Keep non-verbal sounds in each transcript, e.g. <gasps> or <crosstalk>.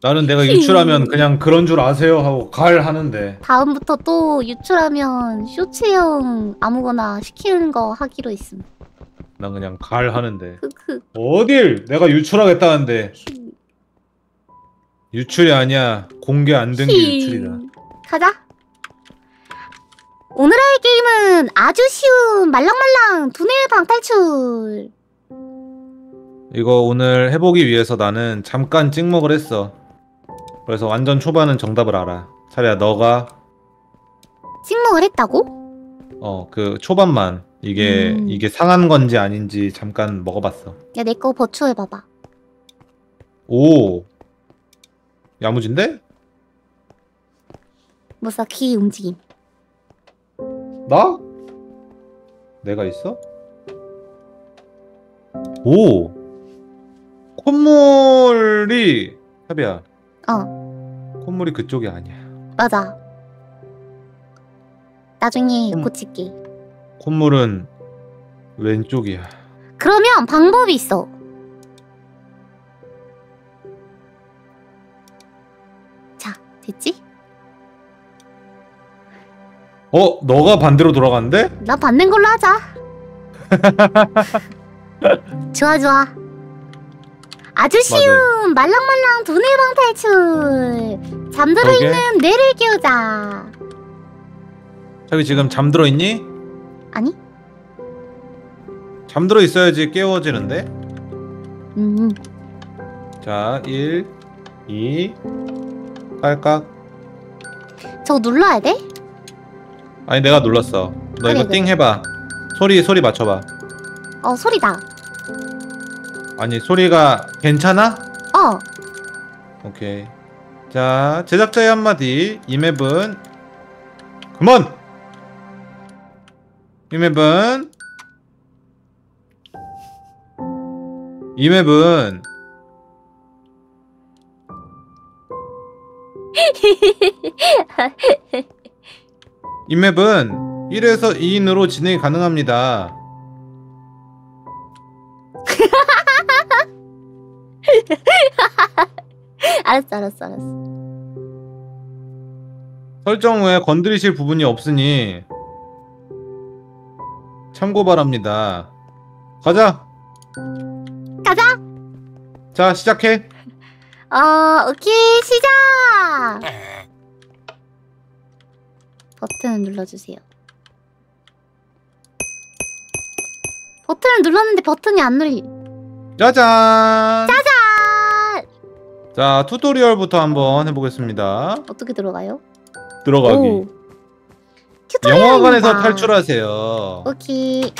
나는 내가 유출하면 그냥 그런 줄 아세요 하고 갈 하는데 다음부터 또 유출하면 쇼츠형 아무거나 시키는 거 하기로 했음. 난 그냥 갈 하는데 어딜 내가 유출하겠다는데 유출이 아니야 공개 안 된 게 유출이다 가자. 오늘의 게임은 아주 쉬운 말랑말랑 두뇌 방탈출. 이거 오늘 해보기 위해서 나는 잠깐 찍먹을 했어 그래서 완전 초반은 정답을 알아. 차라야 너가 찍먹을 했다고? 어 그 초반만 이게 음. 이게 상한 건지 아닌지 잠깐 먹어봤어. 야, 내 거 버추해 봐봐. 오 야무진데? 뭐사 귀 움직임. 나? 내가 있어? 오 콧물이 협이야. 어. 콧물이 그쪽이 아니야. 맞아. 나중에 콧... 고칠게. 콧물은 왼쪽이야. 그러면 방법이 있어. 자, 됐지? 어? 너가 반대로 돌아갔는데? 나 받는 걸로 하자. <laughs> 좋아 좋아. 아주 쉬운 음, 말랑말랑 두뇌방 탈출 잠들어 그러게? 있는 뇌를 깨우자 자기 지금 잠들어 있니? 아니 잠들어 있어야지 깨워지는데 음. 자 1, 2 깔깍 저거 눌러야 돼? 아니 내가 눌렀어 너 그래, 이거 그래. 띵 해봐 소리 소리 맞춰봐 어 소리다 아니 소리가 괜찮아? 어 오케이 자 제작자의 한마디 이 맵은 그만! 이 맵은 이 맵은 <laughs> 이 맵은 1에서 2인으로 진행이 가능합니다 <laughs> <laughs> 알았어, 알았어, 알았어. 설정 후에 건드리실 부분이 없으니 참고 바랍니다. 가자. 가자. 자, 시작해. 어, 오케이, 시작. 버튼을 눌러주세요. 버튼을 눌렀는데 버튼이 안 눌리. 짜잔. 짜잔. 자 튜토리얼부터 한번 해보겠습니다 어떻게 들어가요? 들어가기 영화관에서 탈출하세요 오케이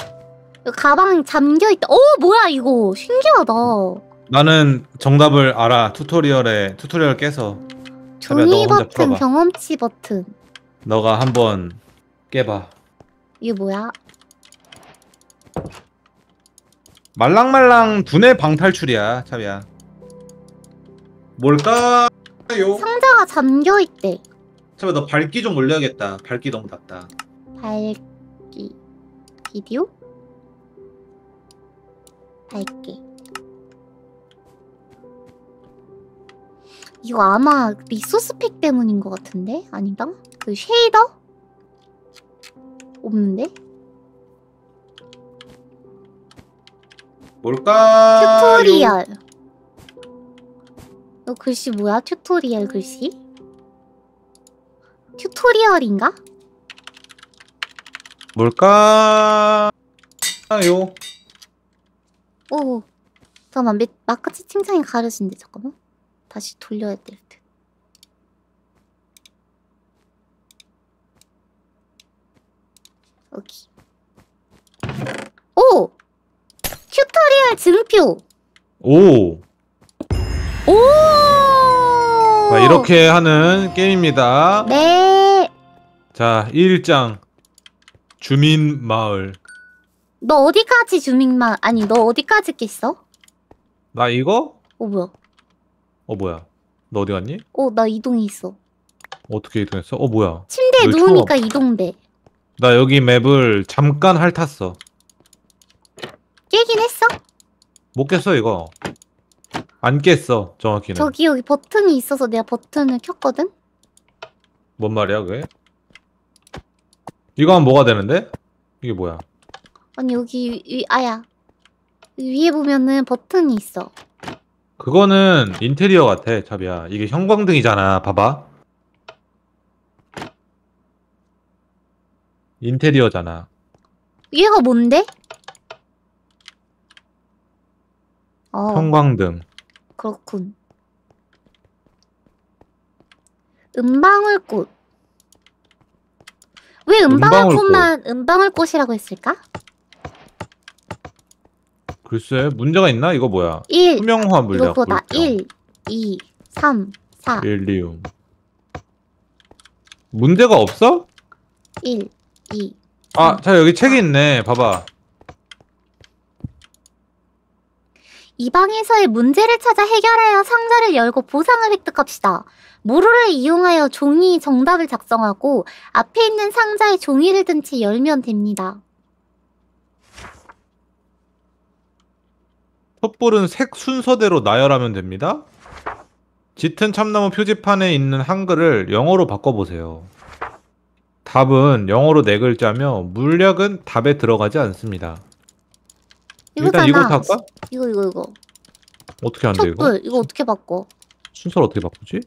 가방 잠겨있다 오 뭐야 이거 신기하다 나는 정답을 알아 튜토리얼에 튜토리얼 깨서 종이 버튼 경험치 버튼 너가 한번 깨봐 이게 뭐야? 말랑말랑 두뇌 방탈출이야 차비야 뭘까요? 상자가 잠겨있대 잠깐만 너 밝기 좀 올려야겠다 밝기 너무 낮다 밝기 비디오? 밝기 이거 아마 리소스팩 때문인 것 같은데? 아닌가? 그 쉐이더? 없는데? 뭘까? 튜토리얼 너 글씨 뭐야? 튜토리얼 네. 글씨? 튜토리얼인가? 뭘까요? 오, 잠깐만 마카치 팀장이 가려진데 잠깐만 다시 돌려야 될 듯. 여기. 오, 튜토리얼 증표. 오. 오. 자, 이렇게 하는 게임입니다. 네. 자, 1장. 주민 마을. 너 어디까지 주민 마을? 아니, 너 어디까지 깼어? 나 이거? 어, 뭐야? 어, 뭐야? 너 어디 갔니? 어, 나 이동했어. 어떻게 이동했어? 어, 뭐야? 침대에 누우니까 처음... 이동돼. 나 여기 맵을 잠깐 핥았어. 깨긴 했어? 못 깼어, 이거. 안 깼어 정확히는 저기 여기 버튼이 있어서 내가 버튼을 켰거든? 뭔 말이야 그게? 이거 하면 뭐가 되는데? 이게 뭐야 아니 여기 위, 아야 위에 보면은 버튼이 있어 그거는 인테리어 같아 차비야 이게 형광등이잖아 봐봐 인테리어잖아 얘가 뭔데? 어, 형광등. 그렇군. 은방울꽃. 왜 은방울꽃만 은방울꽃이라고 했을까? 글쎄, 문제가 있나? 이거 뭐야? 1. 투명화 물약. 이거보다 1, 2, 3, 4. 릴리움. 문제가 없어? 1, 2. 아, 자 여기 책이 있네. 봐봐. 이 방에서의 문제를 찾아 해결하여 상자를 열고 보상을 획득합시다. 모루를 이용하여 종이 정답을 작성하고 앞에 있는 상자에 종이를 든 채 열면 됩니다. 촛불은 색 순서대로 나열하면 됩니다. 짙은 참나무 표지판에 있는 한글을 영어로 바꿔보세요. 답은 영어로 4글자며 물약은 답에 들어가지 않습니다. 이거잖아. 일단 이거 할까? 이거 이거 이거. 어떻게 안 돼, 데 이거? 촛불 이거 어떻게 바꿔? 순서를 어떻게 바꾸지?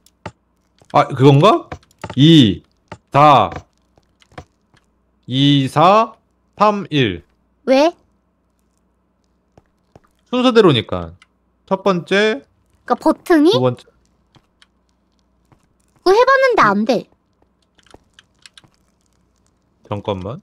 아 그건가? 2 4 2 4 3 1 왜? 순서대로니까 첫 번째 그니까 버튼이? 두 번째 그거 해봤는데 안돼 잠깐만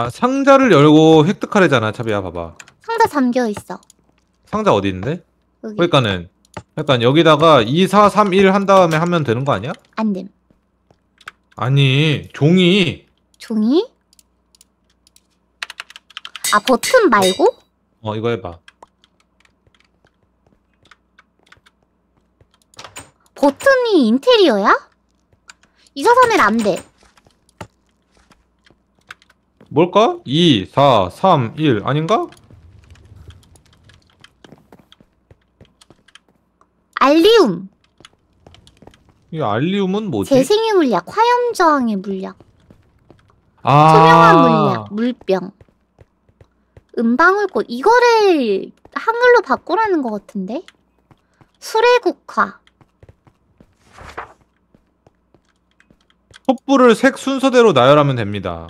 아 상자를 열고 획득하려잖아 차비야 봐봐 상자 잠겨 있어. 상자 어디 있는데? 여기. 그러니까는 약간 그러니까 여기다가 2, 4, 3, 1 한 다음에 하면 되는 거 아니야? 안 됨. 아니 종이 종이? 아 버튼 말고? 어 이거 해봐 버튼이 인테리어야? 이사삼일 안 돼. 뭘까? 2, 4, 3, 1 아닌가? 알리움. 이 알리움은 뭐지? 재생의 물약, 화염 저항의 물약, 아 투명한 물약, 물병, 은방울꽃 이거를 한글로 바꾸라는 것 같은데? 수레국화. 촛불을 색 순서대로 나열하면 됩니다.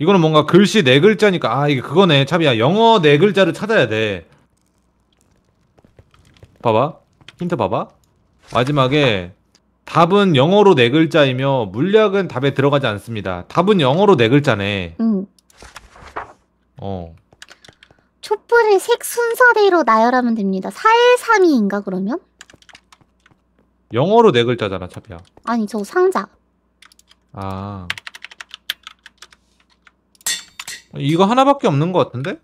이거는 뭔가 글씨 네 글자니까 아 이게 그거네 차비야 영어 네 글자를 찾아야 돼 봐봐 힌트 봐봐 마지막에 답은 영어로 네 글자이며 물약은 답에 들어가지 않습니다 답은 영어로 네 글자네 응. 어 촛불을 색 순서대로 나열하면 됩니다 4132인가 그러면? 영어로 네 글자잖아 차비야 아니 저 상자 아 이거 하나밖에 없는 것 같은데?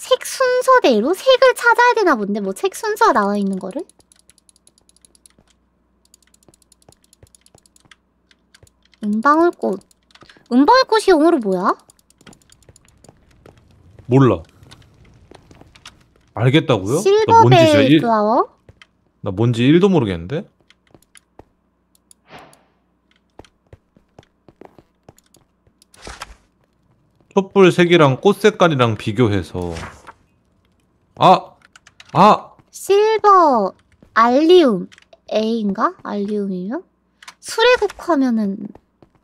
책 순서대로 색을 찾아야 되나 본데 뭐책 순서 나와 있는 거를? 은방울꽃 은방울꽃이 영어로 뭐야? 몰라 알겠다고요? 실버벨 플라워? 나 뭔지 1도 모르겠는데? 촛불 색이랑 꽃 색깔이랑 비교해서 아! 아! 실버 알리움 A인가? 알리움이면? 수레국하면은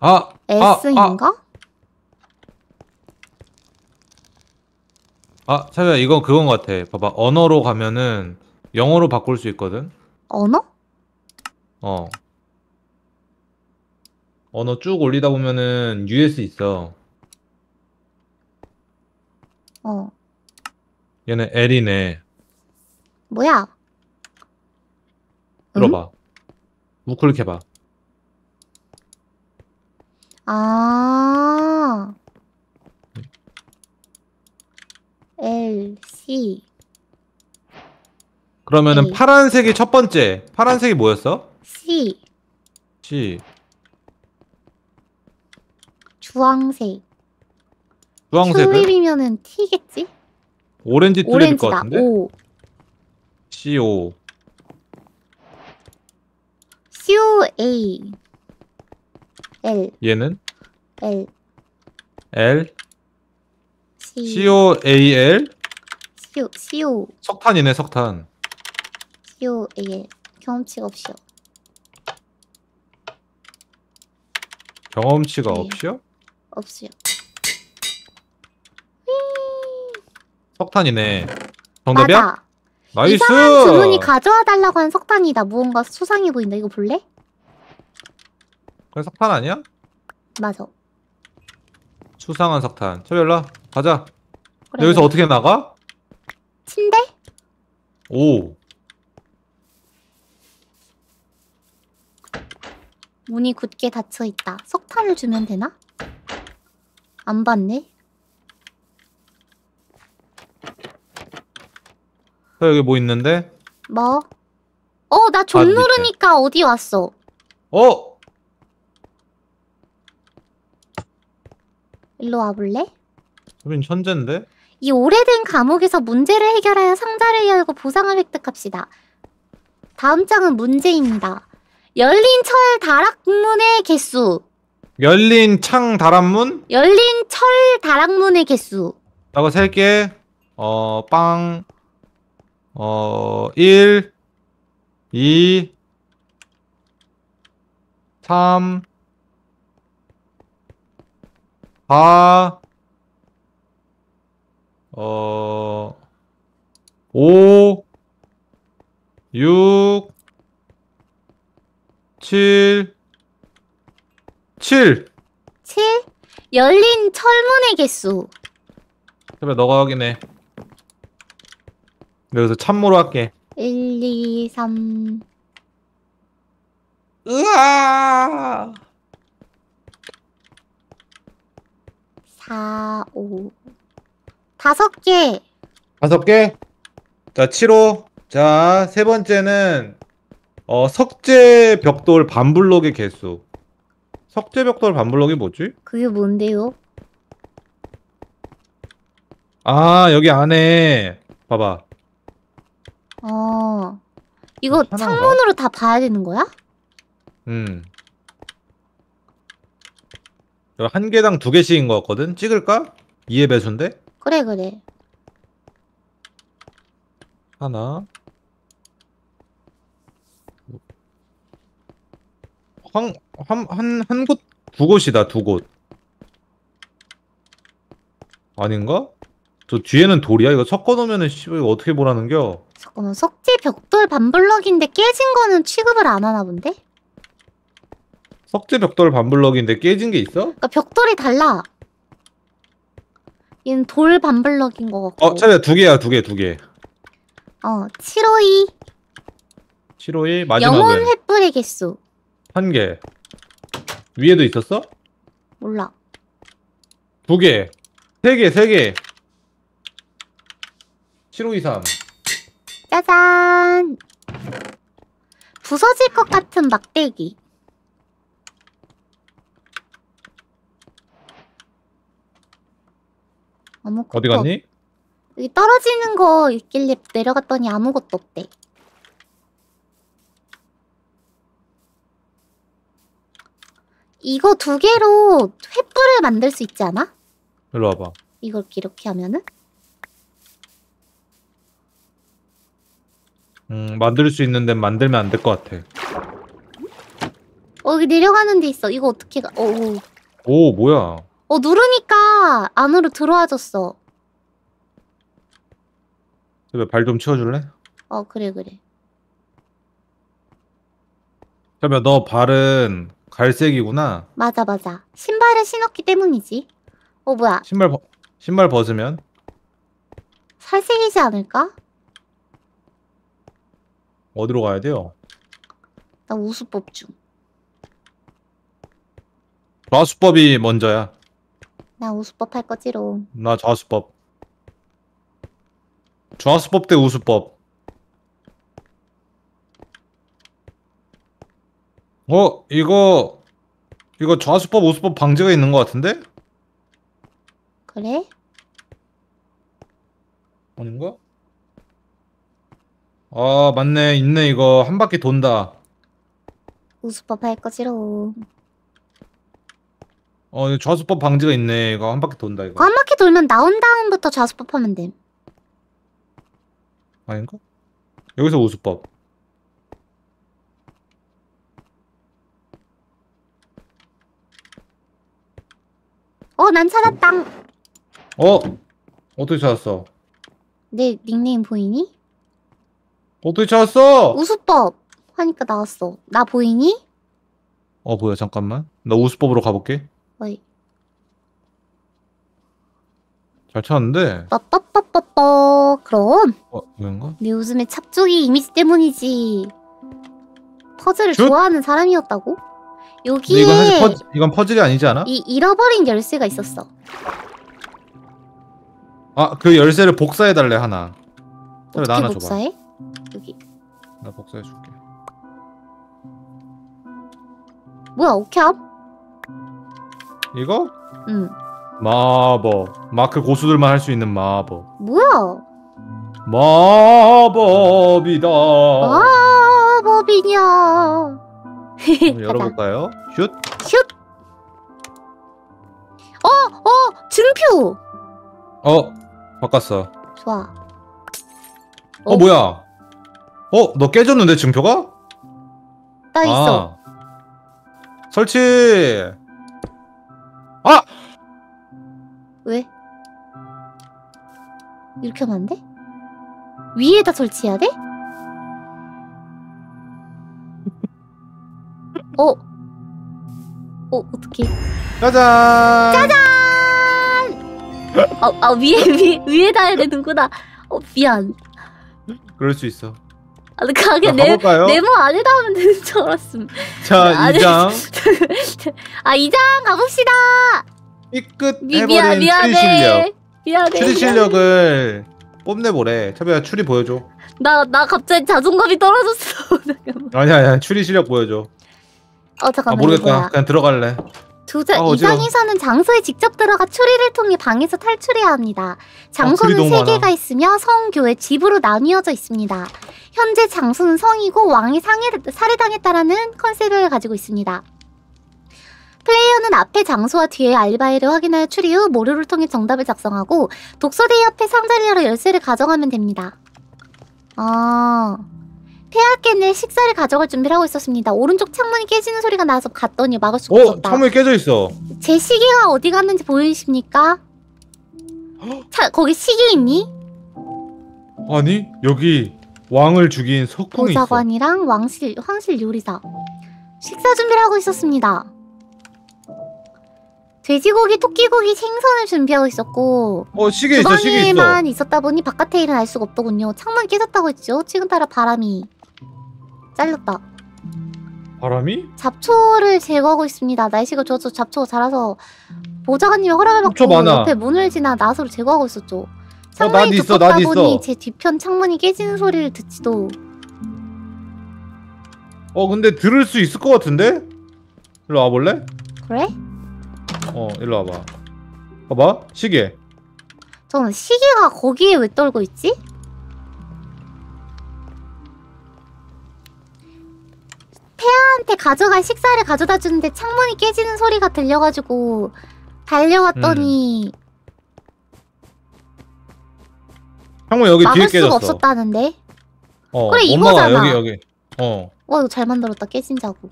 아! 아! S인가? 아, 아. 아 차라리 이건 그건 같아 봐봐 언어로 가면은 영어로 바꿀 수 있거든. 언어? 어. 언어 쭉 올리다 보면은 US 있어. 어. 얘는 L이네. 뭐야? 들어봐. 우클릭해봐. 아. L C 그러면은 A. 네. 파란색이 첫 번째. 파란색이 뭐였어? C. C. 주황색. 주황색은? 립이면은 T겠지? 오렌지 튤립것 같은데? O. CO. COA. L. 얘는? L. L. COAL? CO, CO. 석탄이네, 석탄. 요 이게 경험치가 없이요. 경험치가 네. 없이요? 없어요. 음. 석탄이네. 정답이야? 나이스. 이상한 주문이 가져와 달라고 한 석탄이다. 무언가 수상해 보인다. 이거 볼래? 그래 석탄 아니야? 맞아. 수상한 석탄. 철별라 가자. 그래, 여기서 그래. 어떻게 나가? 침대? 오. 문이 굳게 닫혀있다. 석탄을 주면 되나? 안 봤네? 어, 여기 뭐 있는데? 뭐? 어, 나종 아, 누르니까 어디 왔어. 어! 일로 와볼래? 소빈 천재인데? 이 오래된 감옥에서 문제를 해결하여 상자를 열고 보상을 획득합시다. 다음 장은 문제입니다. 열린 철 다락문의 개수. 열린 창 다락문? 열린 철 다락문의 개수. 라고 셀게. 어, 빵. 어, 1, 2, 3, 4, 어, 5, 6, 7 7 7 열린 철문의 개수 그래 너가 확인해 여기서 참모로 할게 1 2 3 으아 4 5 다섯 개 다섯 개 자, 7호. 자, 세 번째는 어, 석재 벽돌 반블록의 개수. 석재 벽돌 반블록이 뭐지? 그게 뭔데요? 아, 여기 안에 봐봐. 어. 이거 하 뭐 창문으로 다 봐야 되는 거야? 음. 이한 개당 두 개씩인 것 같거든? 찍을까? 이해 배수인데? 그래, 그래. 하나, 한, 한, 한, 한 곳? 두 곳이다, 두 곳. 아닌가? 저 뒤에는 돌이야? 이거 섞어놓으면 씨발 이거 어떻게 보라는 겨? 잠깐만 석재 벽돌 반블럭인데 깨진 거는 취급을 안 하나 본데? 석재 벽돌 반블럭인데 깨진 게 있어? 그니까 벽돌이 달라. 얘는 돌 반블럭인 거 같고. 어, 차라리 두 개야, 두 개, 두 개. 어, 752 751마지막 영혼 횃불의 개수. 한 개. 위에도 있었어? 몰라. 두 개. 세 개, 세 개. 7523. 짜잔! 부서질 것 같은 막대기. 아무것도 어디 갔니? 여기 떨어지는 거 있길래 내려갔더니 아무것도 없대. 이거 두 개로 횃불을 만들 수 있지 않아? 일로 와봐. 이걸 이렇게 하면은? 음, 만들 수 있는데 만들면 안 될 것 같아. 어, 여기 내려가는 데 있어. 이거 어떻게 가? 어, 오. 오, 뭐야? 어, 누르니까 안으로 들어와졌어. 그래, 발좀 치워줄래? 어, 그래, 그래. 그러너 발은 갈색이구나. 맞아 맞아. 신발을 신었기 때문이지. 어 뭐야? 신발 벗 신발 벗으면 살색이지 않을까? 어디로 가야 돼요? 나 우수법 중. 좌수법이 먼저야. 나 우수법 할 거지롱. 나 좌수법. 좌수법 대 우수법. 어 이거 이거 좌수법 우수법 방지가 있는 것 같은데? 그래? 아닌가? 아 맞네 있네 이거 한 바퀴 돈다 우수법 할 거지로. 어 좌수법 방지가 있네 이거 한 바퀴 돈다 이거 한 바퀴 돌면 나온 다음부터 좌수법 하면 돼 아닌가? 여기서 우수법 어, 난찾았다 어? 어떻게 찾았어? 내 닉네임 보이니? 어떻게 찾았어? 우수법 하니까 나왔어. 나 보이니? 어, 보여. 잠깐만. 나 우수법으로 가볼게. 어이. 잘 찾았는데? 빠빠빠빠빠. 그럼. 어, 왜인가? 내 요즘에 찹쪽이 이미지 때문이지. 퍼즐을 슛. 좋아하는 사람이었다고? 여기 이건 사실 퍼, 이건 퍼즐이 아니지 않아? 이 잃어버린 열쇠가 있었어. 아 그 열쇠를 복사해 달래 하나. 그래 나 하나 복사해? 여기. 나 복사해 줄게. 뭐야 오케 이거? 응. 마법 마크 고수들만 할 수 있는 마법. 뭐야? 마법이다. 마법이냐? 한번 열어볼까요? 슛! 슛! 어! 어! 증표! 어! 바꿨어 좋아 어, 어 뭐야 어? 너 깨졌는데 증표가? 떠 아. 있어 아. 설치 아! 왜? 이렇게 하면 안 돼? 위에다 설치해야 돼? 어? 어 어떻게? 짜잔! 짜잔! 아, 아 위에 위 위에다 야 되는구나. 어 미안. 그럴 수 있어. 아, 가게 자, 네, 네모 안에다 하면 되는 줄 알았음. 자, 2장. 아, 2장 <laughs> 아, 가봅시다. 삐끗 미안, 미안해. 추리 실력. 미안해. 추리 실력을 뽐내보래. 차비야, 추리 보여줘. 나, 나 갑자기 자존감이 떨어졌어. <laughs> 아니야, 아니야. 추리 실력 보여줘. 어 잠깐만. 아, 모르겠다. 뭐야. 그냥 들어갈래. 두자 아, 이상에서는 장소에 직접 들어가 추리를 통해 방에서 탈출해야 합니다. 장소는 세 아, 개가 있으며 성, 교회, 집으로 나뉘어져 있습니다. 현재 장소는 성이고 왕이 상해, 살해당했다라는 컨셉을 가지고 있습니다. 플레이어는 앞의 장소와 뒤에 알바이를 확인하여 추리 후 모료를 통해 정답을 작성하고 독서대의 에 상자를 열어 열쇠를 가져가면 됩니다. 아... 어... 폐하캔을 식사를 가져갈 준비를 하고 있었습니다. 오른쪽 창문이 깨지는 소리가 나서 갔더니 막을 수가 어, 없었다. 창문이 깨져 있어. 제 시계가 어디 갔는지 보이십니까? 차, <gasps> 거기 시계 있니? 아니 여기 왕을 죽인 석궁이 보좌관이랑 왕실, 황실 요리사 식사 준비를 하고 있었습니다. 돼지고기, 토끼고기, 생선을 준비하고 있었고 어 시계 있어 시계 있어 주방에만 있었다 보니 바깥의 일은 알 수가 없더군요. 창문 깨졌다고 했죠. 지금 따라 바람이 잘렸다. 바람이? 잡초를 제거하고 있습니다. 날씨가 좋아서 잡초가 자라서 보좌관님의 허락을 받고 많아. 옆에 문을 지나 나사로 제거하고 있었죠. 어, 창문이 어, 두껍다 보니 제 뒤편 창문이 깨지는 소리를 듣지도 어 근데 들을 수 있을 것 같은데? 일로 와볼래? 그래? 어 일로 와봐 봐봐 시계 저는 시계가 거기에 왜 떨고 있지? 친구한 가져갈 식사를 가져다 주는데 창문이 깨지는 소리가 들려가지고 달려왔더니 음. 창문 여기 막을 뒤에 깨졌어. 없었다는데. 어, 그래, 이거잖아. 여기 여기. 어. 와 이거 잘 만들었다 깨진 자국.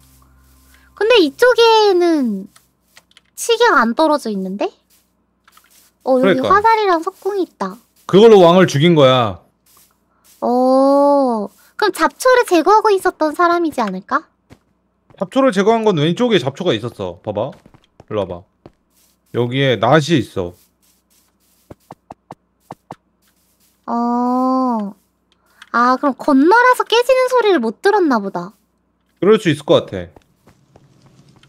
근데 이쪽에는 시계가 안 떨어져 있는데? 어 여기 그러니까. 화살이랑 석궁이 있다. 그걸로 왕을 죽인 거야. 어 그럼 잡초를 제거하고 있었던 사람이지 않을까? 잡초를 제거한 건 왼쪽에 잡초가 있었어. 봐봐. 일로 와봐. 여기에 낫이 있어. 어. 아, 그럼 건너라서 깨지는 소리를 못 들었나 보다. 그럴 수 있을 것 같아.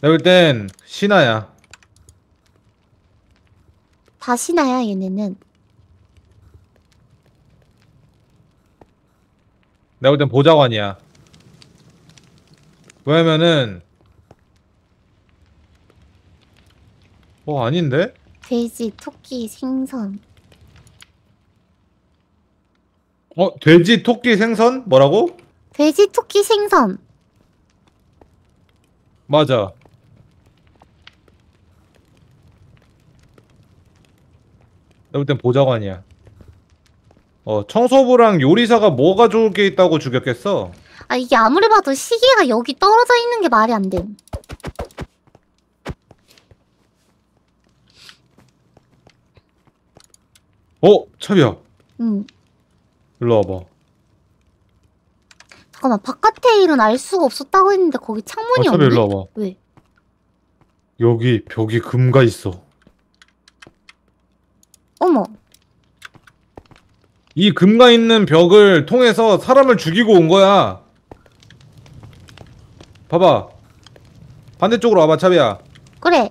내가 볼땐 신화야. 다 신화야, 얘네는. 내가 볼땐 보좌관이야. 왜냐면은 어 아닌데? 돼지, 토끼, 생선. 어 돼지 토끼 생선 뭐라고? 돼지, 토끼, 생선. 맞아. 내가 볼땐 보좌관이야. 어 청소부랑 요리사가 뭐가 좋을 게 있다고 죽였겠어? 아 이게 아무리 봐도 시계가 여기 떨어져 있는 게 말이 안 돼. 어? 차비야. 응. 일로 와봐. 잠깐만 바깥의 일은 알 수가 없었다고 했는데 거기 창문이 아, 어, 차비 없네? 일로 와봐. 왜? 여기 벽이 금가 있어. 어머. 이 금가 있는 벽을 통해서 사람을 죽이고 온 거야. 봐봐 반대쪽으로 와봐 차비야 그래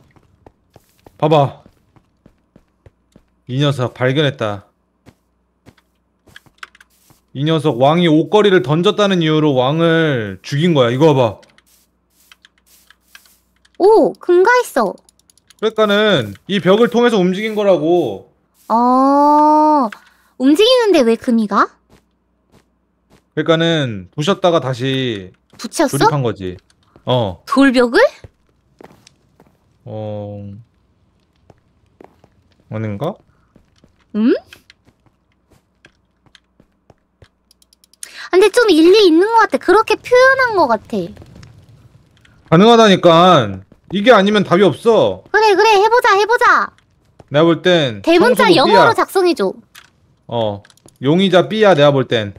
봐봐 이 녀석 발견했다 이 녀석 왕이 옷걸이를 던졌다는 이유로 왕을 죽인 거야 이거 봐봐 오 금가했어 그러니까는 이 벽을 통해서 움직인 거라고 어 움직이는데 왜 금이가? 그러니까는 부셨다가 다시 붙였어? 조립한 거지 어. 돌벽을? 어. 아닌가? 음? 아, 근데 좀 일리 있는 것 같아. 그렇게 표현한 것 같아. 가능하다니까. 이게 아니면 답이 없어. 그래, 그래. 해보자, 해보자. 내가 볼 땐. 대문자 영어로 작성해줘. 어. 용의자 B야, 내가 볼 땐.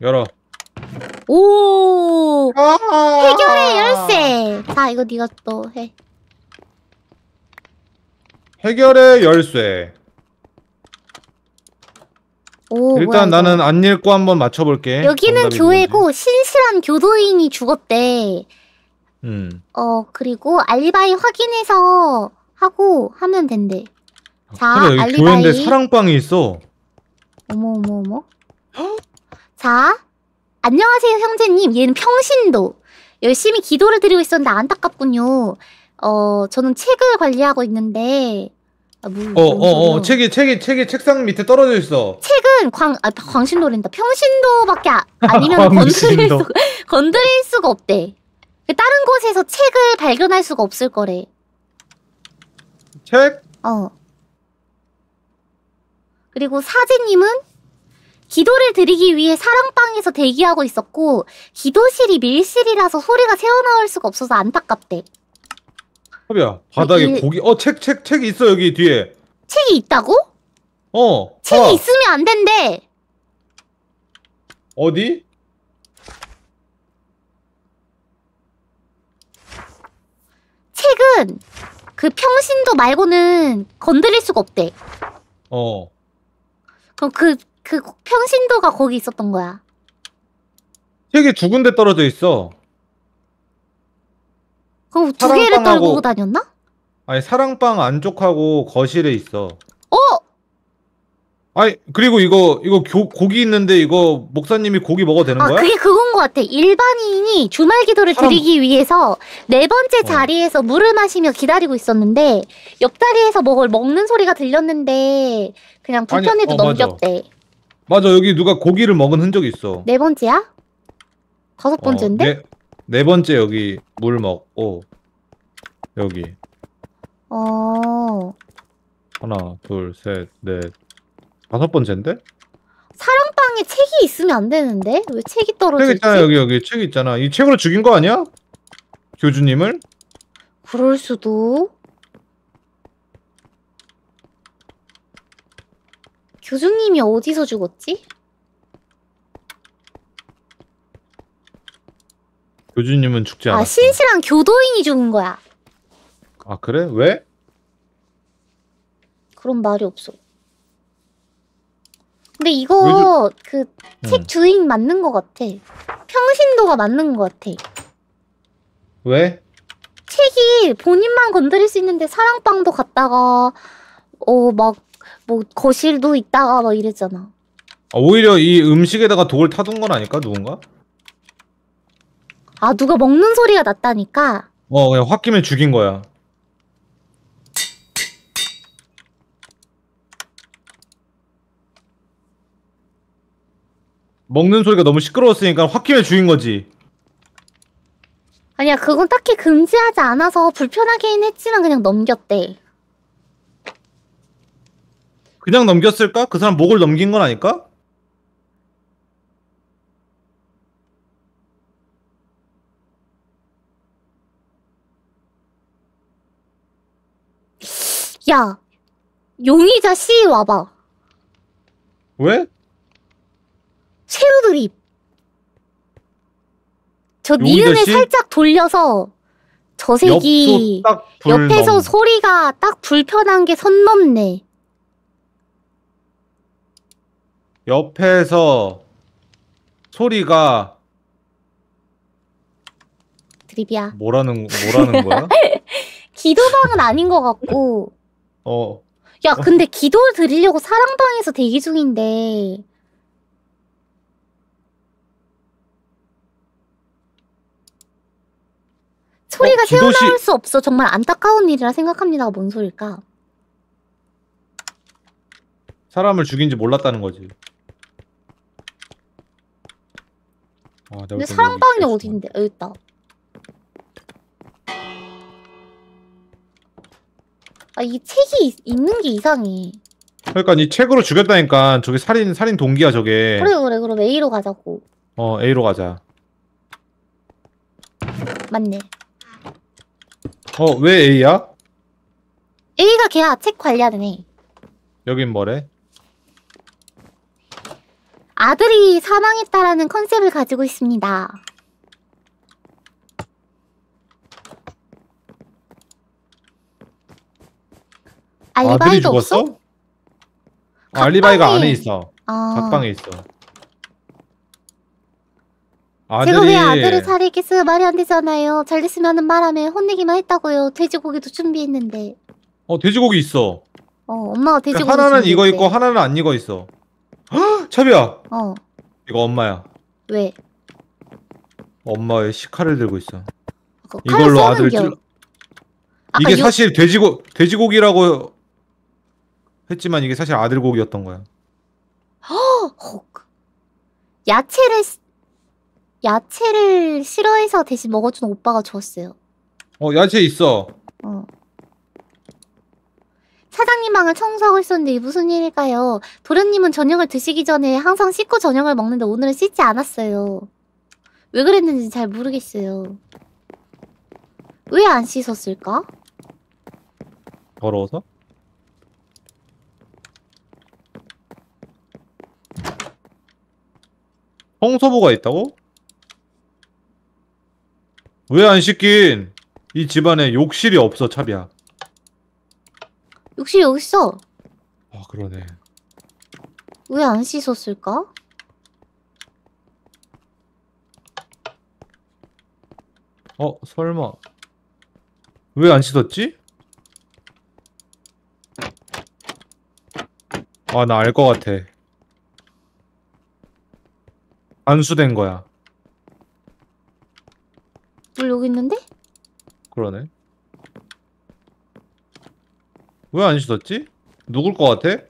열어. 오. 아! 해결의 열쇠. 자, 이거 네가 또 해. 해결의 열쇠. 오, 일단 뭐야, 나는 안 읽고 한번 맞춰볼게. 여기는 교회고 뭔지. 신실한 교도인이 죽었대. 음. 어 그리고 알리바이 확인해서 하고 하면 된대. 자, 아, 알리바이. 교회인데 사랑방이 있어. 어머 어머 어머. 자, 안녕하세요 형제님. 얘는 평신도. 열심히 기도를 드리고 있었는데 안타깝군요. 어, 저는 책을 관리하고 있는데 아, 뭐, 어, 어, 어, 책이, 책이, 책이 책상 밑에 떨어져 있어. 책은 광, 아, 광신도랜다. 평신도밖에 아, 니면 <laughs> 건드릴, 수, 건드릴 수가 없대. 그 다른 곳에서 책을 발견할 수가 없을 거래. 책? 어. 그리고 사제님은 기도를 드리기 위해 사랑방에서 대기하고 있었고 기도실이 밀실이라서 소리가 새어나올 수가 없어서 안타깝대. 하비야 바닥에 여 고기 어 책 책책 있어 여기 뒤에. 책이 있다고? 어. 책이 봐 있으면 안 된대. 어디? 책은 그 평신도 말고는 건드릴 수가 없대. 어. 그럼 그그 평신도가 거기 있었던 거야. 책이 두 군데 떨어져 있어. 그럼 두 개를 떨고 다녔나? 아니 사랑방 안쪽하고 거실에 있어. 어? 아니 그리고 이거 이거 교, 고기 있는데 이거 목사님이 고기 먹어도 되는 아, 거야? 그게 그건 것 같아. 일반인이 주말 기도를 사람... 드리기 위해서 네 번째 어. 자리에서 어. 물을 마시며 기다리고 있었는데 옆 자리에서 먹 뭐 먹는 소리가 들렸는데 그냥 불편해도 어, 넘겼대. 맞아. 맞아 여기 누가 고기를 먹은 흔적이 있어 네 번째야? 다섯 어, 번째인데? 네, 네 번째 여기 물 먹고 여기 어... 하나 둘셋넷 다섯 번째인데? 사랑방에 책이 있으면 안 되는데? 왜 책이 떨어지지? 책 있잖아 여기 여기 책 있잖아 이 책으로 죽인 거 아니야? 교주님을? 그럴 수도 교수님이 어디서 죽었지? 교주님은 죽지 아, 않았어. 아, 신실한 교도인이 죽은 거야. 아, 그래? 왜? 그런 말이 없어. 근데 이거 주... 그책 음. 주인 맞는 것 같아. 평신도가 맞는 것 같아. 왜? 책이 본인만 건드릴 수 있는데 사랑방도 갔다가 어막 뭐 거실도 있다가 막 이랬잖아. 아, 오히려 이 음식에다가 돌을 타둔 건 아닐까 누군가? 아 누가 먹는 소리가 났다니까. 어 그냥 홧김에 죽인 거야. 먹는 소리가 너무 시끄러웠으니까 홧김에 죽인 거지. 아니야 그건 딱히 금지하지 않아서 불편하긴 했지만 그냥 넘겼대. 그냥 넘겼을까? 그 사람 목을 넘긴 건 아닐까? 야, 용의자 씨 와봐. 왜? 새우드립. 저 니은을 살짝 돌려서 저색이 옆에서 넘. 소리가 딱 불편한 게 선 넘네. 옆에서 소리가 드립이야. 뭐라는 뭐라는 거야? <laughs> 기도방은 아닌 것 같고. 어. 야, 근데 기도 드리려고 사랑방에서 대기 중인데. 소리가 어, 기도시... 새어나올 수 없어. 정말 안타까운 일이라 생각합니다. 뭔 소릴까? 사람을 죽인 지 몰랐다는 거지. 아, 어, 근데 사랑방이 어디데 여기 있다. 아, 이 책이 있, 있는 게 이상해. 그러니까 이 책으로 죽였다니까 저게 살인 살인 동기야 저게. 그래 그래 그럼 A로 가자고. 어 A로 가자. 맞네. 어 왜 A야? A가 걔야 책 관리하는 애. 여긴 뭐래? 아들이 사망했다라는 컨셉을 가지고 있습니다. 아들이 알바이 죽었어? 없어? 아, 알리바이가 각방에- 안에 있어. 아. 각방에 있어. 아들이 왜 아들을 살리겠어요? 말이 안 되잖아요. 잘 됐으면 하는 바람에 혼내기만 했다고요. 돼지고기도 준비했는데. 어 돼지고기 있어. 어, 엄마가 그러니까 돼지고기 하나는 준비했대. 있고 하나는 안 익어 있어. 차비야! 어. 이거 엄마야. 왜? 엄마의 시카를 들고 있어. 그 이걸로 아들 겨. 찔러. 이게 요- 사실 돼지고 돼지고기라고 했지만 이게 사실 아들 고기였던 거야. 혹. 야채를 야채를 싫어해서 대신 먹어준 오빠가 좋았어요. 어 야채 있어. 어. 사장님 방을 청소하고 있었는데 이 무슨 일일까요? 도련님은 저녁을 드시기 전에 항상 씻고 저녁을 먹는데 오늘은 씻지 않았어요. 왜 그랬는지 잘 모르겠어요. 왜 안 씻었을까? 더러워서? 청소부가 있다고? 왜 안 씻긴? 이 집안에 욕실이 없어, 차비야. 욕실 여기 있어. 아 그러네. 왜 안 씻었을까? 어 설마 왜 안 씻었지? 아 나 알 것 같아. 안수된 거야. 물 여기 있는데? 그러네. 왜안 씻었지? 누굴 것 같아?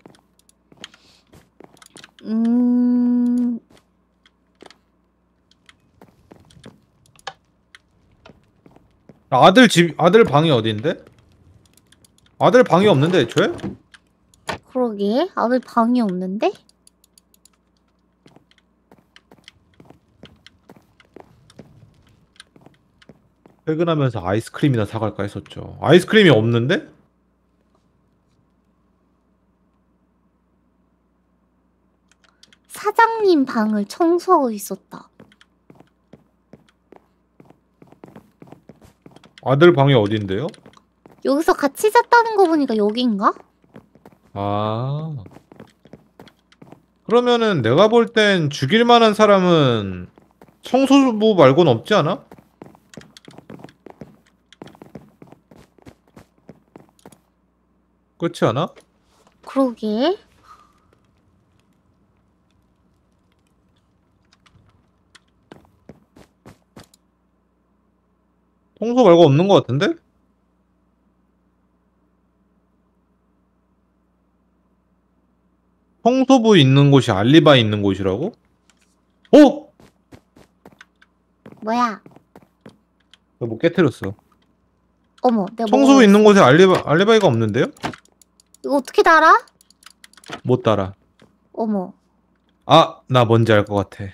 음... 아, 아들 집 아들 방이 어디인데? 아들 방이 없는데 애초에? 그러게 아들 방이 없는데? 퇴근하면서 아이스크림이나 사갈까 했었죠 아이스크림이 없는데? 방을 청소하고 있었다. 아들 방이 어딘데요? 여기서 같이 잤다는 거 보니까 여기인가? 아 그러면은 내가 볼 땐 죽일 만한 사람은 청소부 말곤 없지 않아? 그렇지 않아? 그러게 통소 말고 없는 것 같은데? 청소부 있는 곳이 알리바 있는 곳이라고? 어? 뭐야? 나뭐 깨트렸어 어머, 내가 뭐 청소부 뭐... 있는 곳에 알리바 알리바이가 없는데요? 이거 어떻게 달아? 못 달아. 어머. 아, 나 뭔지 알 것 같아.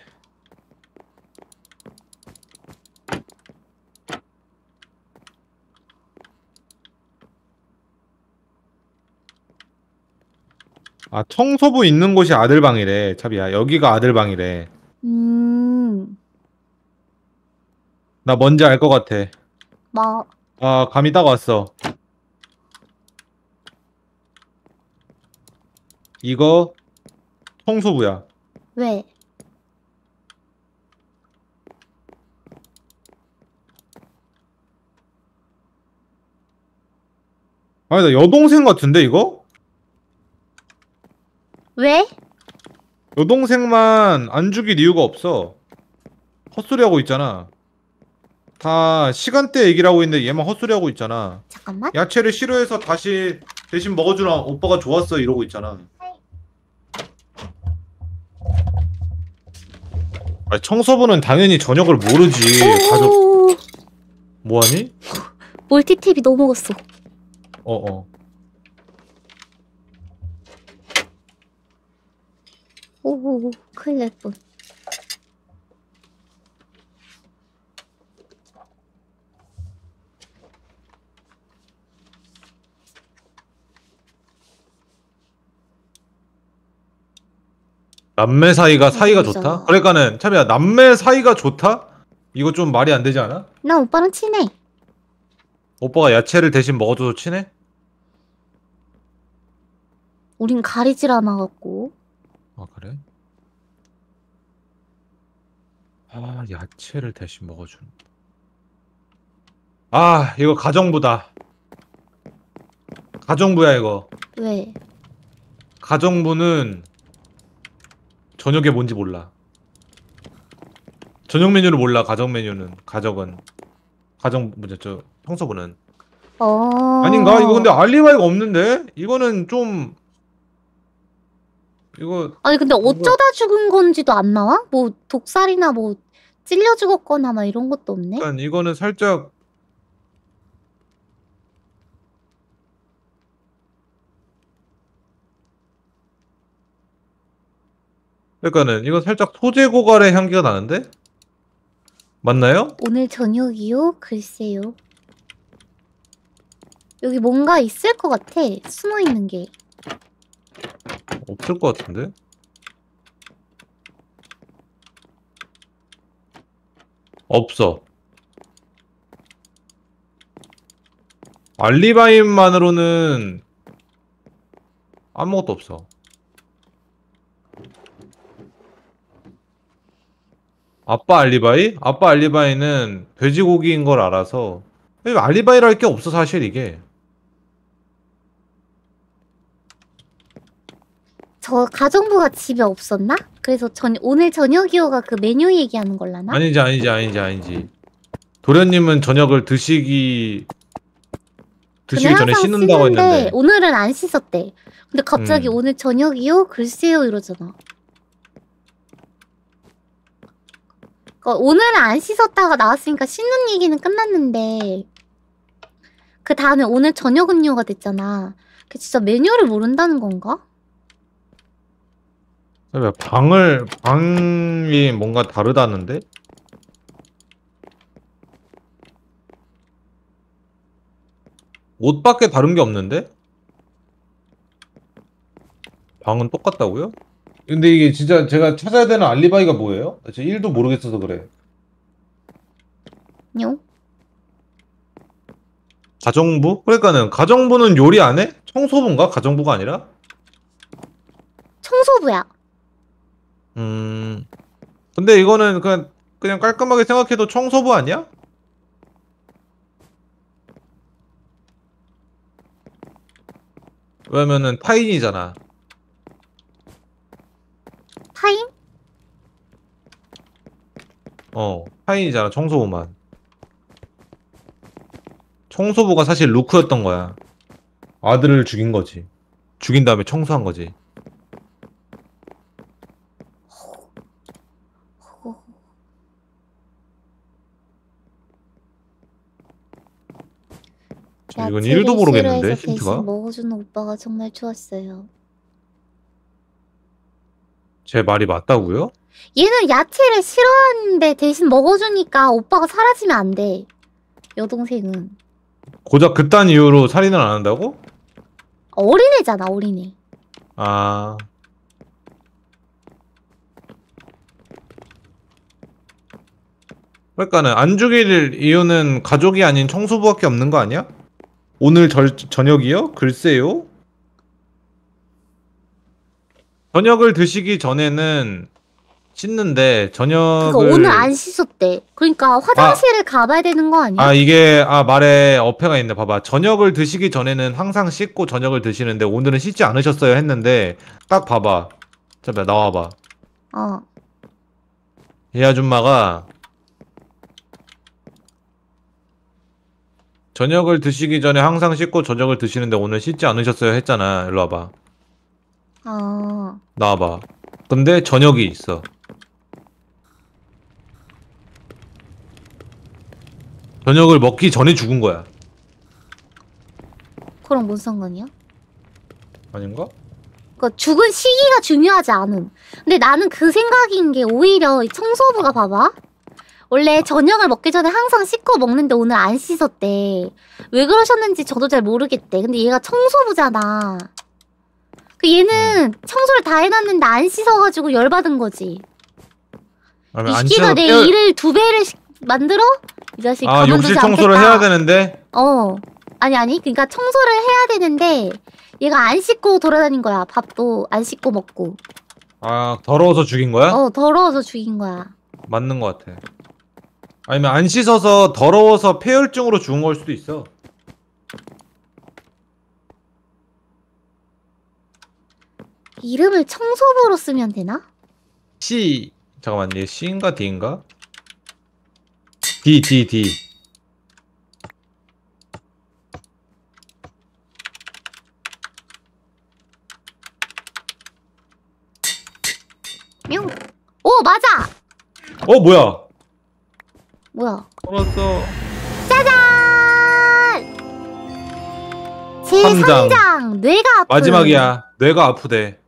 아, 청소부 있는 곳이 아들 방이래, 차비야. 여기가 아들 방이래. 음, 나 뭔지 알 것 같아. 뭐, 아, 감이 딱 왔어. 이거 청소부야. 왜? 아니, 나 여동생 같은데, 이거? 왜? 여동생만 안 죽일 이유가 없어 헛소리하고 있잖아 다 시간대 얘기를 하고 있는데 얘만 헛소리하고 있잖아 잠깐만 야채를 싫어해서 다시 대신 먹어주라 오빠가 좋았어 이러고 있잖아 아 청소부는 당연히 저녁을 모르지 가족 뭐하니? 멀티탭이 <laughs> 너무 먹었어 어어 어. 오오오 큰일 날뻔 남매 사이가 사이가 진 좋다? 그러니까는 참이야 남매 사이가 좋다? 이거 좀 말이 안 되지 않아? 나 오빠랑 친해 오빠가 야채를 대신 먹어줘서 친해? 우린 가리질 않아갖고 아 그래? 아 야채를 대신 먹어준. 아 이거 가정부다. 가정부야 이거. 왜? 가정부는 저녁에 뭔지 몰라. 저녁 메뉴를 몰라 가정 메뉴는 가정은 가정 뭐죠 저 평소부는. 어. 아닌가 이거 근데 알리바이가 없는데 이거는 좀 이거 아니 근데 어쩌다 죽은 건지도 안 나와? 뭐 독살이나 뭐 찔려 죽었거나 막 이런 것도 없네. 일단 이거는 살짝 그러니까는 이건 살짝 소재 고갈의 향기가 나는데? 맞나요? 오늘 저녁이요? 글쎄요. 여기 뭔가 있을 것 같아. 숨어 있는 게. 없을 것 같은데? 없어 알리바이만으로는 아무것도 없어 아빠 알리바이? 아빠 알리바이는 돼지고기인 걸 알아서 알리바이랄게 없어 사실 이게 저 가정부가 집에 없었나? 그래서 전 오늘 저녁이어가 그 메뉴 얘기하는 걸라나? 아니지 아니지 아니지 아니지 도련님은 저녁을 드시기 드시기 전에 씻는다고 쓰는데, 했는데 오늘은 안 씻었대 근데 갑자기 음. 오늘 저녁이요? 글쎄요 이러잖아 그 오늘은 안 씻었다가 나왔으니까 씻는 얘기는 끝났는데 그 다음에 오늘 저녁 은요가 됐잖아 그 진짜 메뉴를 모른다는 건가? 그 방을 방이 뭔가 다르다는데? 옷밖에 다른 게 없는데? 방은 똑같다고요? 근데 이게 진짜 제가 찾아야 되는 알리바이가 뭐예요? 제 1도 모르겠어서 그래. 뇨? 가정부? 그러니까는 가정부는 요리 안 해? 청소부인가? 가정부가 아니라? 청소부야. 음. 근데 이거는 그냥 그냥 깔끔하게 생각해도 청소부 아니야? 왜냐면은 타인이잖아. 타인? 어, 타인이잖아. 청소부만. 청소부가 사실 루크였던 거야. 아들을 죽인 거지. 죽인 다음에 청소한 거지. 이건 일도 모르겠는데 힌트가. 먹어주는 오빠가 정말 좋았어요. 제 말이 맞다고요? 얘는 야채를 싫어하는데 대신 먹어주니까 오빠가 사라지면 안 돼. 여동생은. 고작 그딴 이유로 살인을 안 한다고? 어린애잖아 어린애. 아. 그러니까는 안 죽일 이유는 가족이 아닌 청소부밖에 없는 거 아니야? 오늘 절, 저녁이요? 글쎄요. 저녁을 드시기 전에는 씻는데 저녁을 그거 오늘 안 씻었대. 그러니까 화장실을 아. 가봐야 되는 거 아니야? 아 이게 아 말에 어폐가 있네. 봐봐. 저녁을 드시기 전에는 항상 씻고 저녁을 드시는데 오늘은 씻지 않으셨어요 했는데 딱 봐봐. 잠깐 나와봐. 어. 이 아줌마가 저녁을 드시기 전에 항상 씻고 저녁을 드시는데 오늘 씻지 않으셨어요 했잖아. 일로 와봐. 어. 나와봐. 근데 저녁이 있어. 저녁을 먹기 전에 죽은 거야. 그럼 뭔 상관이야? 아닌가? 그러니까 죽은 시기가 중요하지 않음. 근데 나는 그 생각인 게 오히려 청소부가 봐봐. 원래 저녁을 먹기 전에 항상 씻고 먹는데 오늘 안 씻었대. 왜 그러셨는지 저도 잘 모르겠대. 근데 얘가 청소부잖아. 그 얘는 음. 청소를 다 해놨는데 안 씻어가지고 열받은 거지. 아, 이 새끼가 내 뼈... 일을 두 배를 시... 만들어? 이 자식 아, 욕실 청소를 해야 되는데? 어. 아니 아니 그러니까 청소를 해야 되는데 얘가 안 씻고 돌아다닌 거야. 밥도 안 씻고 먹고. 아 더러워서 죽인 거야? 어 더러워서 죽인 거야. 맞는 거 같아. 아니면 안 씻어서 더러워서 폐혈증으로 죽은 걸 수도 있어. 이름을 청소부로 쓰면 되나? C 잠깐만 얘 C인가 D인가? D D D 뿅. 오 맞아. 어 뭐야? 뭐야? 걸었어. 짜잔! 제3장. 3장 뇌가 아프 마지막이야. 뇌가 아프대.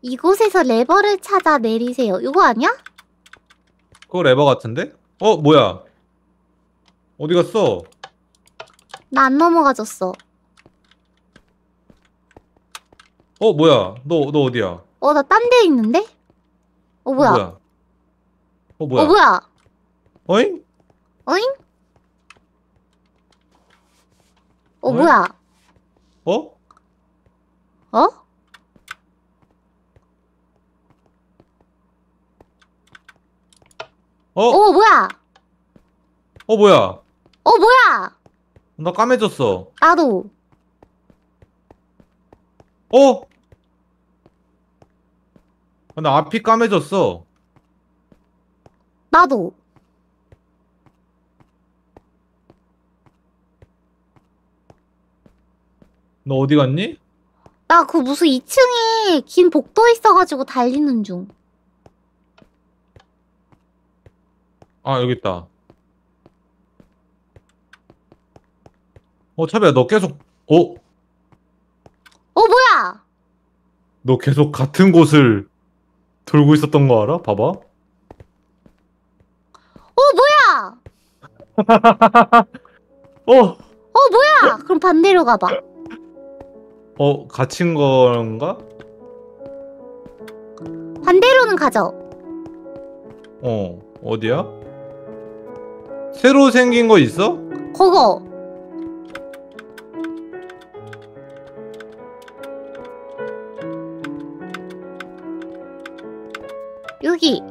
이곳에서 레버를 찾아 내리세요. 이거 아니야? 그거 레버 같은데? 어 뭐야? 어디 갔어? 나 안 넘어가졌어. 어 뭐야? 너 너 어디야? 어나 딴 데 있는데? 어 뭐야? 어 뭐야? 어 뭐야? 어, 어잉? 어잉? 어, 어이? 뭐야? 어? 어? 어? 어, 뭐야? 어, 뭐야? 어, 뭐야? 나 까매졌어. 나도. 어? 나 앞이 까매졌어. 나도. 너 어디 갔니? 나 그 무슨 2층에 긴 복도 있어가지고 달리는 중. 아 여기 있다. 어 차비야 너 계속 어? 어 뭐야? 너 계속 같은 곳을 돌고 있었던 거 알아? 봐봐. 어 뭐야? <laughs> 어. 어 뭐야? 그럼 반대로 가봐. 어 갇힌 건가? 반대로는 가죠. 어 어디야? 새로 생긴 거 있어? 그거. 여기.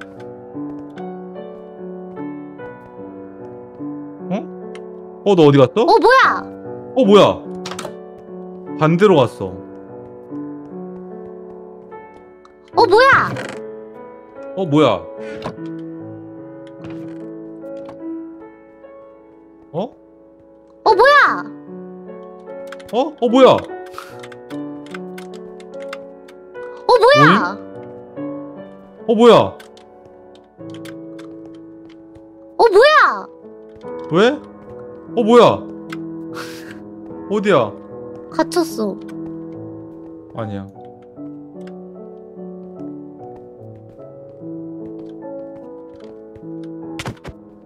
어? 어너 어디 갔어? 어 뭐야? 어 뭐야? 반대로 갔어. 어 뭐야? 어 뭐야? 어? 어 뭐야? 어? 어 뭐야? 어 뭐야? 어이? 어 뭐야? 어 뭐야? 왜? 어 뭐야? <laughs> 어디야? 갇혔어. 아니야.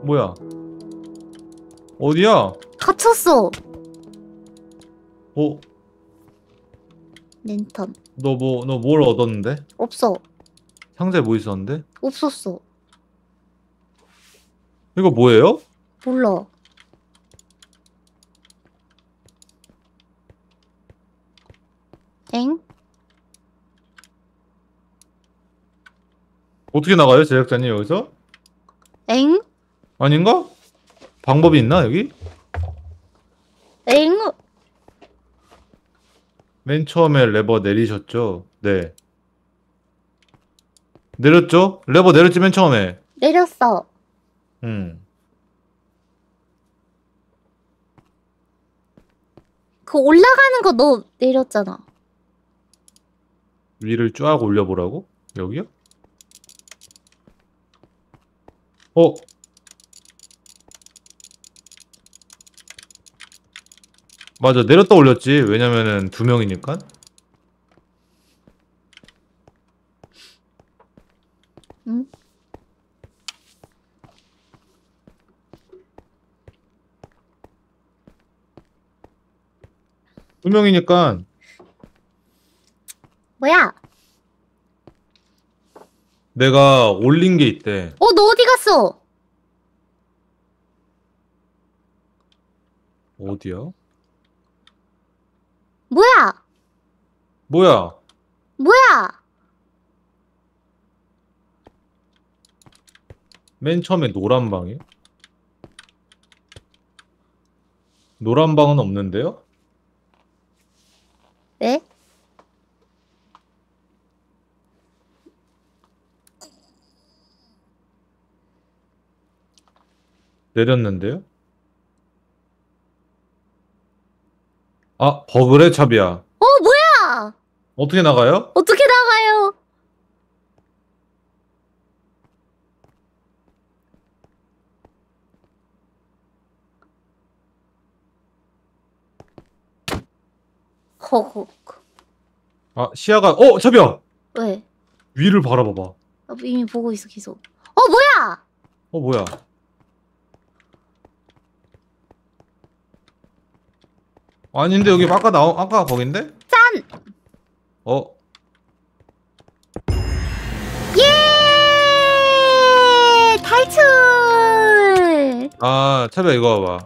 뭐야? 어디야? 갇혔어. 어? 랜턴. 너 뭐, 너 뭘 얻었는데? 없어. 상자에 뭐 있었는데? 없었어. 이거 뭐예요? 몰라. 땡. 어떻게 나가요 제작자님 여기서? 엥? 아닌가? 방법이 있나 여기? 엥? 맨 처음에 레버 내리셨죠? 네. 내렸죠? 레버 내렸지 맨 처음에. 내렸어. 음. 그 올라가는 거 너 내렸잖아. 위를 쫙 올려보라고? 여기요? 어? 맞아 내렸다 올렸지 왜냐면은 두 명이니까 두 명이니까 뭐야? 내가 올린 게 있대. 어, 너 어디 갔어? 어디야? 뭐야? 뭐야? 뭐야? 맨 처음에 노란 방이 노란 방은 없는데요? 내렸는데요? 아, 버그래, 차비야. 어, 뭐야? 어떻게 나가요? 어떻게 나가요? 허허. 아, 시야가, 어, 차비야! 왜? 위를 바라봐봐. 아, 이미 보고 있어, 계속. 어, 뭐야? 어, 뭐야? 아닌데 여기 아까 나온 아까 거긴데? 짠! 어? 예! 탈출! 아차비 이거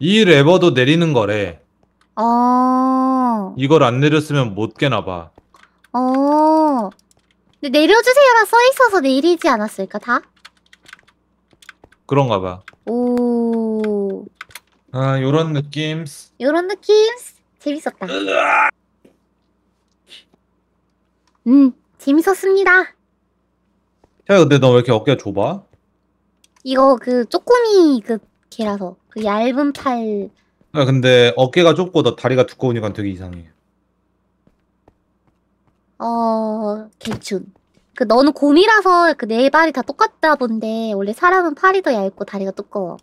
봐이 레버도 내리는 거래 어. 이걸 안 내렸으면 못 깨나 봐 어. 근데 내려주세요라 써 있어서 내리지 않았을까 다? 그런가 봐 오. 아 요런 느낌 요런 느낌 재밌었다. 음 재밌었습니다. 야 근데 너 왜 이렇게 어깨가 좁아? 이거 그 쪼꼬미 그 개라서 그 얇은 팔. 야 근데 어깨가 좁고 너 다리가 두꺼우니까 되게 이상해. 어 개춘. 그 너는 곰이라서 그 네 발이 다 똑같다 본데 원래 사람은 팔이 더 얇고 다리가 두꺼워.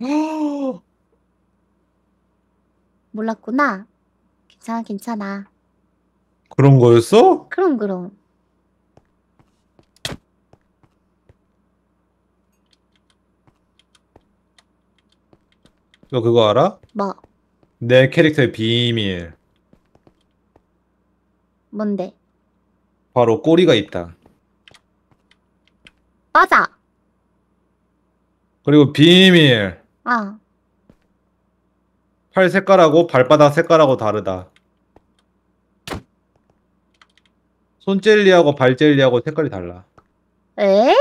아! 몰랐구나. 괜찮아, 괜찮아. 그런 거였어? 그럼, 그럼. 너 그거 알아? 뭐? 내 캐릭터의 비밀. 뭔데? 바로 꼬리가 있다. 맞아. 그리고 비밀. 아. 팔 색깔하고 발바닥 색깔하고 다르다. 손 젤리하고 발 젤리하고 색깔이 달라. 에?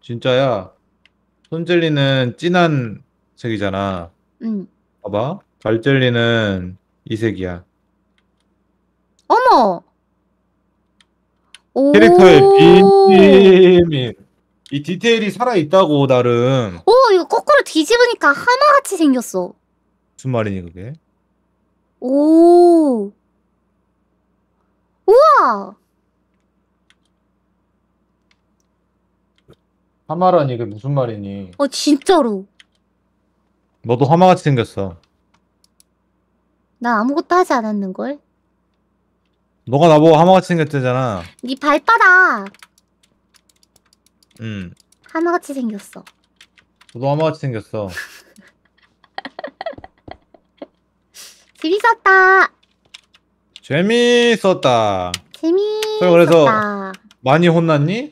진짜야. 손 젤리는 진한 색이잖아. 응. 봐봐. 발 젤리는 이 색이야. 어머. 캐릭터의 비밀이 이 디테일이 살아 있다고 나름. 오 이거 거꾸로 뒤집으니까 하나같이 생겼어. 무슨 말이니 그게? 오. 우와. 하마라니 이게 무슨 말이니? 어 진짜로. 너도 하마같이 생겼어. 나 아무것도 하지 않았는 걸. 너가 나보고 하마같이 생겼잖아네 발바닥. 응. 하마같이 생겼어. 너도 하마같이 생겼어. <laughs> 재밌었다. 재밌었다. 재밌었다. 그래서 많이 혼났니?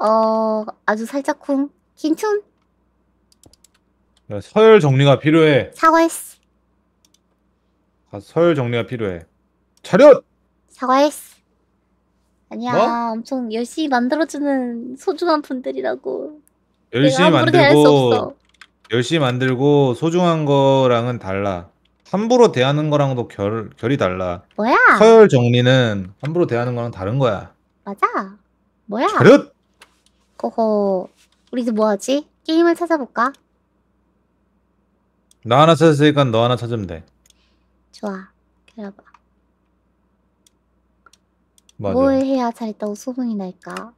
어 아주 살짝쿵 긴춘. 서열 정리가 필요해. 사과했어. 아, 서열 정리가 필요해. 차렷. 사과했어. 아니야 뭐? 엄청 열심히 만들어주는 소중한 분들이라고. 열심히 만들고 열심히 만들고 소중한 거랑은 달라. 함부로 대하는 거랑도 결, 결이 달라. 뭐야? 서열 정리는 함부로 대하는 거랑 다른 거야. 맞아. 뭐야? 그릇! 고호. 우리도 뭐하지? 게임을 찾아볼까? 나 하나 찾았으니까 너 하나 찾으면 돼. 좋아. 기려봐 맞아. 뭘 해야 잘했다고 소문이 날까?